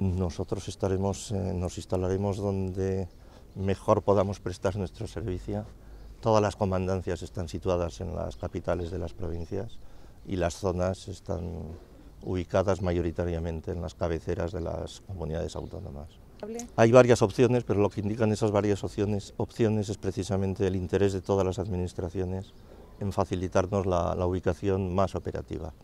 Nosotros estaremos, eh, nos instalaremos donde mejor podamos prestar nuestro servicio. Todas las comandancias están situadas en las capitales de las provincias y las zonas están ubicadas mayoritariamente en las cabeceras de las comunidades autónomas. Hay varias opciones, pero lo que indican esas varias opciones, es precisamente el interés de todas las administraciones en facilitarnos la ubicación más operativa.